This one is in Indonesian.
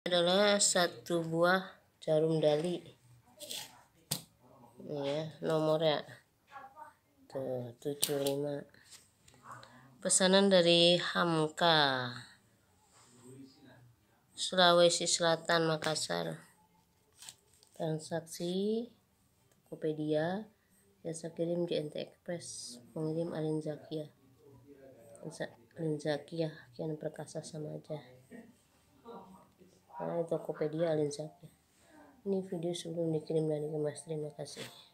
adalah satu buah jarum dali ini iya, ya nomornya tuh 75 pesanan dari Hamka Sulawesi Selatan Makassar transaksi Tokopedia jasa kirim di Express pengirim Alin Zakia Alin Zakia kian perkasa sama aja karena Tokopedia linknya ini video sebelum dikirim dan dikemas terima kasih